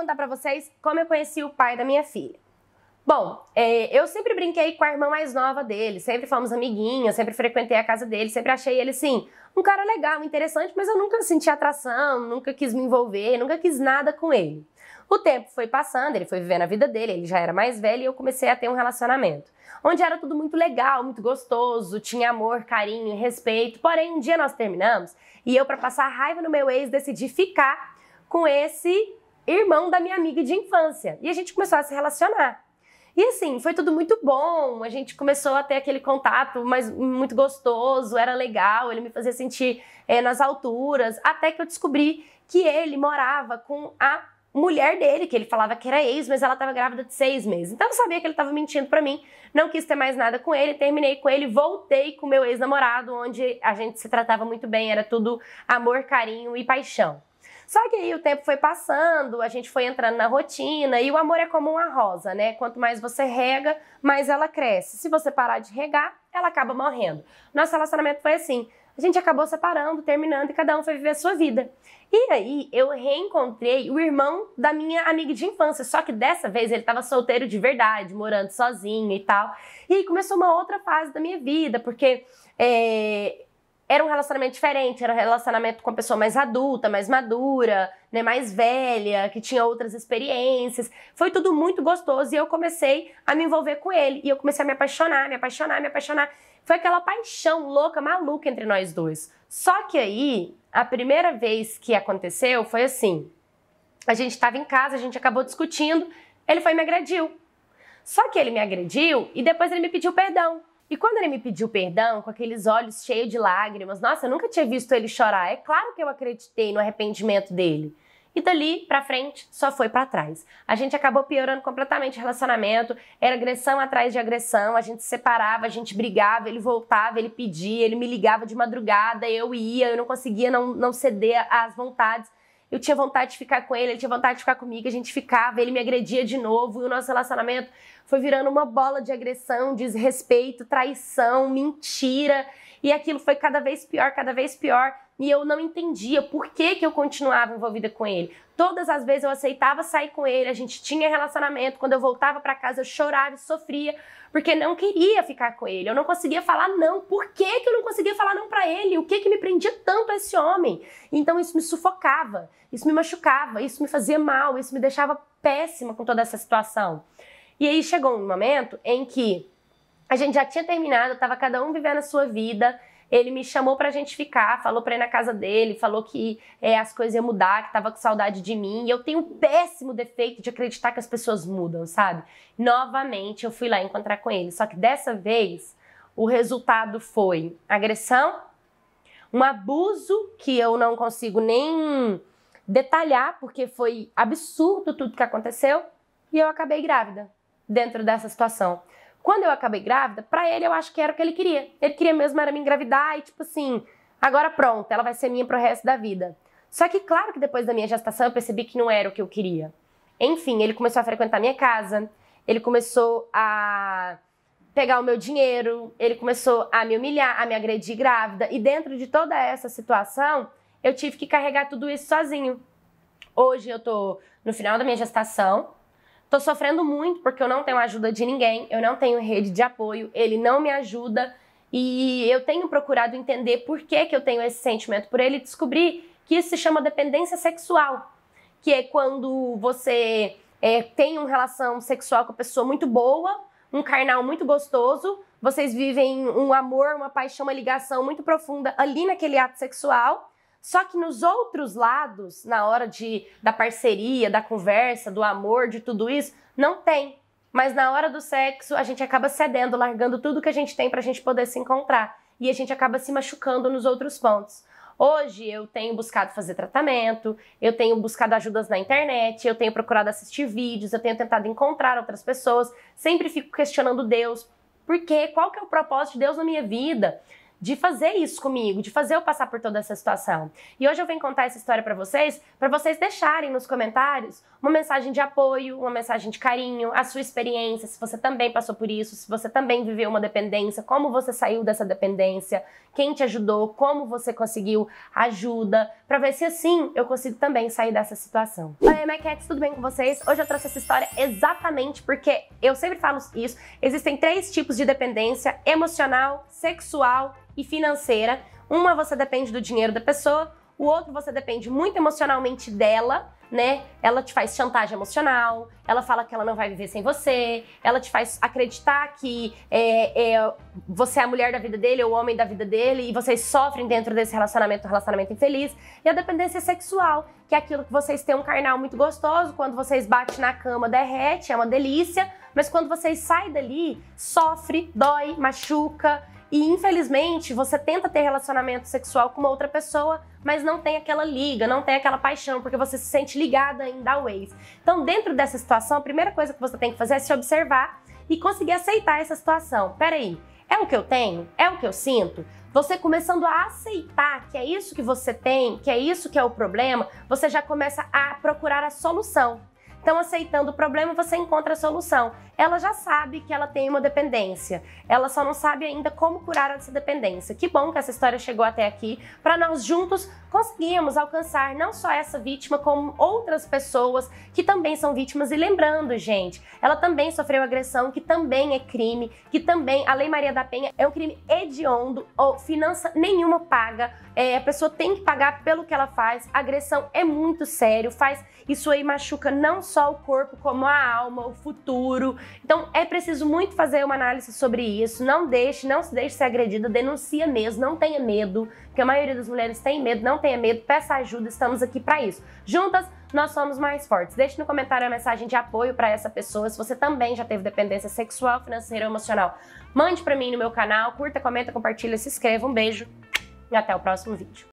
contar para vocês como eu conheci o pai da minha filha. Bom, é, eu sempre brinquei com a irmã mais nova dele, sempre fomos amiguinhas, sempre frequentei a casa dele, sempre achei ele, assim, um cara legal, interessante, mas eu nunca senti atração, nunca quis me envolver, nunca quis nada com ele. O tempo foi passando, ele foi vivendo a vida dele, ele já era mais velho e eu comecei a ter um relacionamento. Onde era tudo muito legal, muito gostoso, tinha amor, carinho, respeito. Porém, um dia nós terminamos e eu, para passar raiva no meu ex, decidi ficar com esse irmão da minha amiga de infância. E a gente começou a se relacionar. E assim, foi tudo muito bom. A gente começou a ter aquele contato, mas muito gostoso, era legal, ele me fazia sentir é, nas alturas, até que eu descobri que ele morava com a mulher dele, que ele falava que era ex, mas ela estava grávida de seis meses. Então eu sabia que ele estava mentindo para mim, não quis ter mais nada com ele, terminei com ele, voltei com meu ex-namorado, onde a gente se tratava muito bem, era tudo amor, carinho e paixão. Só que aí o tempo foi passando, a gente foi entrando na rotina e o amor é como uma rosa, né? Quanto mais você rega, mais ela cresce. Se você parar de regar, ela acaba morrendo. Nosso relacionamento foi assim. A gente acabou separando, terminando e cada um foi viver a sua vida. E aí eu reencontrei o irmão da minha amiga de infância, só que dessa vez ele estava solteiro de verdade, morando sozinho e tal. E aí começou uma outra fase da minha vida, porque é, era um relacionamento diferente, era um relacionamento com uma pessoa mais adulta, mais madura, né, mais velha, que tinha outras experiências. Foi tudo muito gostoso e eu comecei a me envolver com ele e eu comecei a me apaixonar, me apaixonar, me apaixonar. Foi aquela paixão louca, maluca entre nós dois. Só que aí, a primeira vez que aconteceu foi assim: a gente estava em casa, a gente acabou discutindo, ele foi e me agrediu. Só que ele me agrediu e depois ele me pediu perdão. E quando ele me pediu perdão, com aqueles olhos cheios de lágrimas, nossa, eu nunca tinha visto ele chorar. É claro que eu acreditei no arrependimento dele. E dali pra frente, só foi para trás. A gente acabou piorando completamente o relacionamento, era agressão atrás de agressão, a gente se separava, a gente brigava, ele voltava, ele pedia, ele me ligava de madrugada, eu ia, eu não conseguia não, não ceder às vontades. Eu tinha vontade de ficar com ele, ele tinha vontade de ficar comigo, a gente ficava, ele me agredia de novo e o nosso relacionamento foi virando uma bola de agressão, desrespeito, traição, mentira. E aquilo foi cada vez pior, cada vez pior e eu não entendia por que, que eu continuava envolvida com ele. Todas as vezes eu aceitava sair com ele, a gente tinha relacionamento, quando eu voltava para casa eu chorava e sofria, porque não queria ficar com ele, eu não conseguia falar não. Por que, que eu não conseguia falar não para ele? O que, que me prendia tanto a esse homem? Então isso me sufocava, isso me machucava, isso me fazia mal, isso me deixava péssima com toda essa situação. E aí chegou um momento em que a gente já tinha terminado, estava cada um vivendo a sua vida, ele me chamou pra gente ficar, falou pra ir na casa dele, falou que é, as coisas iam mudar, que tava com saudade de mim. E eu tenho um péssimo defeito de acreditar que as pessoas mudam, sabe? Novamente eu fui lá encontrar com ele. Só que dessa vez o resultado foi agressão, um abuso que eu não consigo nem detalhar, porque foi absurdo tudo que aconteceu, e eu acabei grávida dentro dessa situação. Quando eu acabei grávida, para ele eu acho que era o que ele queria. Ele queria mesmo era me engravidar e tipo assim, agora pronto, ela vai ser minha pro resto da vida. Só que claro que depois da minha gestação eu percebi que não era o que eu queria. Enfim, ele começou a frequentar minha casa, ele começou a pegar o meu dinheiro, ele começou a me humilhar, a me agredir grávida e dentro de toda essa situação, eu tive que carregar tudo isso sozinho. Hoje eu tô no final da minha gestação, Tô sofrendo muito porque eu não tenho ajuda de ninguém, eu não tenho rede de apoio, ele não me ajuda e eu tenho procurado entender por que, que eu tenho esse sentimento por ele e descobri que isso se chama dependência sexual, que é quando você é, tem uma relação sexual com a pessoa muito boa, um carnal muito gostoso, vocês vivem um amor, uma paixão, uma ligação muito profunda ali naquele ato sexual só que nos outros lados, na hora de, da parceria, da conversa, do amor, de tudo isso, não tem. Mas na hora do sexo, a gente acaba cedendo, largando tudo que a gente tem para a gente poder se encontrar. E a gente acaba se machucando nos outros pontos. Hoje eu tenho buscado fazer tratamento, eu tenho buscado ajudas na internet, eu tenho procurado assistir vídeos, eu tenho tentado encontrar outras pessoas, sempre fico questionando Deus. Por quê? Qual que é o propósito de Deus na minha vida? de fazer isso comigo, de fazer eu passar por toda essa situação. E hoje eu venho contar essa história para vocês, para vocês deixarem nos comentários uma mensagem de apoio, uma mensagem de carinho, a sua experiência, se você também passou por isso, se você também viveu uma dependência, como você saiu dessa dependência, quem te ajudou, como você conseguiu ajuda, para ver se assim eu consigo também sair dessa situação. Oi, Maquettes, tudo bem com vocês? Hoje eu trouxe essa história exatamente porque eu sempre falo isso, existem três tipos de dependência: emocional, sexual e financeira. Uma você depende do dinheiro da pessoa, o outro você depende muito emocionalmente dela, né? Ela te faz chantagem emocional, ela fala que ela não vai viver sem você, ela te faz acreditar que é, é, você é a mulher da vida dele ou o homem da vida dele e vocês sofrem dentro desse relacionamento, relacionamento infeliz. E a dependência sexual, que é aquilo que vocês têm um carnal muito gostoso, quando vocês batem na cama, derrete, é uma delícia, mas quando vocês saem dali, sofre, dói, machuca e infelizmente, você tenta ter relacionamento sexual com uma outra pessoa, mas não tem aquela liga, não tem aquela paixão, porque você se sente ligada ainda ao ex. Então, dentro dessa situação, a primeira coisa que você tem que fazer é se observar e conseguir aceitar essa situação. Peraí, é o que eu tenho? É o que eu sinto? Você começando a aceitar que é isso que você tem, que é isso que é o problema, você já começa a procurar a solução. Então, aceitando o problema, você encontra a solução ela já sabe que ela tem uma dependência. Ela só não sabe ainda como curar essa dependência. Que bom que essa história chegou até aqui para nós juntos conseguirmos alcançar não só essa vítima, como outras pessoas que também são vítimas. E lembrando, gente, ela também sofreu agressão, que também é crime, que também a Lei Maria da Penha é um crime hediondo ou finança nenhuma paga. É, a pessoa tem que pagar pelo que ela faz. A agressão é muito sério, faz isso aí machuca não só o corpo, como a alma, o futuro. Então é preciso muito fazer uma análise sobre isso. Não deixe, não se deixe ser agredida, denuncia mesmo, não tenha medo, porque a maioria das mulheres tem medo, não tenha medo, peça ajuda, estamos aqui para isso. Juntas, nós somos mais fortes. Deixe no comentário a mensagem de apoio para essa pessoa. Se você também já teve dependência sexual, financeira ou emocional, mande para mim no meu canal, curta, comenta, compartilha, se inscreva. Um beijo e até o próximo vídeo.